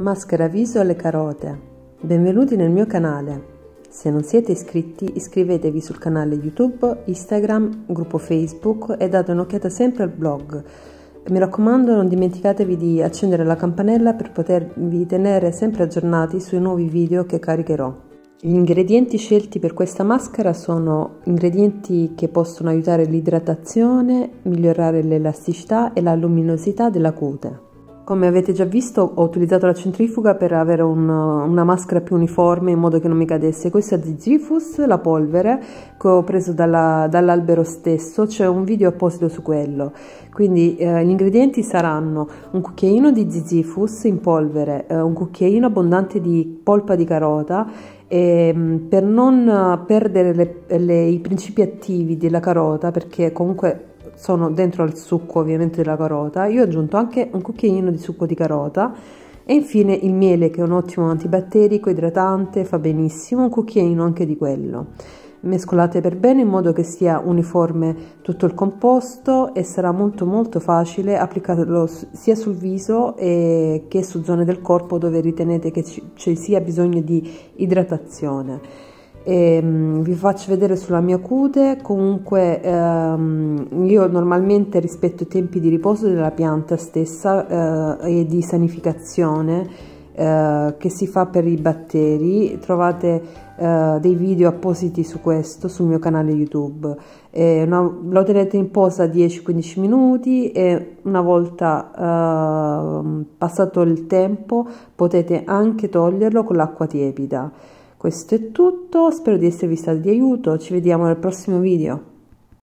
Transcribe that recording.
Maschera viso alle carote. Benvenuti nel mio canale. Se non siete iscritti, iscrivetevi sul canale YouTube, Instagram, gruppo Facebook e date un'occhiata sempre al blog. Mi raccomando, non dimenticatevi di accendere la campanella per potervi tenere sempre aggiornati sui nuovi video che caricherò. Gli ingredienti scelti per questa maschera sono ingredienti che possono aiutare l'idratazione, migliorare l'elasticità e la luminosità della cute. Come avete già visto ho utilizzato la centrifuga per avere un, una maschera più uniforme in modo che non mi cadesse. Questa è Zizifus, la polvere che ho preso dall'albero dall stesso, c'è un video apposito su quello. Quindi eh, gli ingredienti saranno un cucchiaino di Zizifus in polvere, eh, un cucchiaino abbondante di polpa di carota e mm, per non eh, perdere le, le, i principi attivi della carota, perché comunque sono dentro al succo ovviamente della carota. Io ho aggiunto anche un cucchiaino di succo di carota e infine il miele che è un ottimo antibatterico, idratante, fa benissimo, un cucchiaino anche di quello. Mescolate per bene in modo che sia uniforme tutto il composto e sarà molto molto facile applicarlo sia sul viso eh, che su zone del corpo dove ritenete che ci sia bisogno di idratazione e, ehm, vi faccio vedere sulla mia cute comunque ehm, io normalmente rispetto i tempi di riposo della pianta stessa eh, e di sanificazione eh, che si fa per i batteri trovate eh, dei video appositi su questo sul mio canale youtube eh, una, lo tenete in posa 10-15 minuti e una volta ehm, passato il tempo potete anche toglierlo con l'acqua tiepida questo è tutto spero di esservi stato di aiuto ci vediamo nel prossimo video